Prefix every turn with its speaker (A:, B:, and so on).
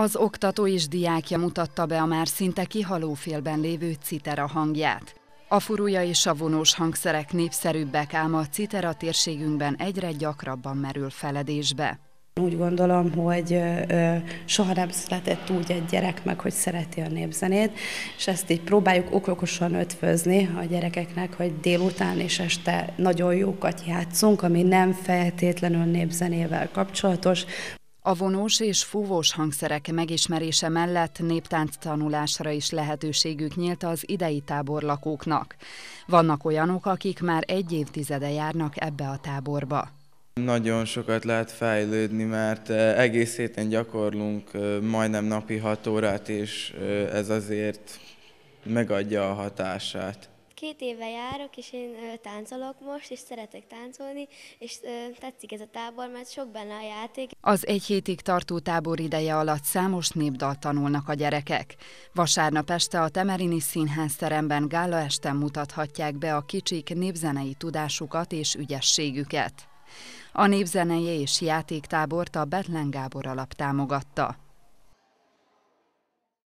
A: Az oktató és diákja mutatta be a már szinte kihalófélben lévő citera hangját. A furúja és a vonós hangszerek népszerűbbek, ám a citera térségünkben
B: egyre gyakrabban merül feledésbe. Úgy gondolom, hogy soha nem született úgy egy gyerek meg, hogy szereti a népzenét, és ezt így próbáljuk okokosan ötvözni a gyerekeknek, hogy délután és este nagyon jókat játszunk, ami nem feltétlenül népzenével kapcsolatos, a vonós és fúvós hangszerek
A: megismerése mellett néptánc tanulásra is lehetőségük nyílt az idei tábor lakóknak. Vannak olyanok, akik már egy évtizede járnak ebbe a táborba.
C: Nagyon sokat lehet fejlődni, mert eh, egész héten gyakorlunk eh, majdnem napi hat órát, és eh, ez azért megadja a hatását.
D: Két éve járok, és én ö, táncolok most, és szeretek táncolni, és ö, tetszik ez a tábor, mert sok benne a játék.
A: Az egy hétig tartó tábor ideje alatt számos népdal tanulnak a gyerekek. Vasárnap este a Temerini Színház teremben gála este mutathatják be a kicsik népzenei tudásukat és ügyességüket. A népzenei és játéktábort a Betlen Gábor alap támogatta.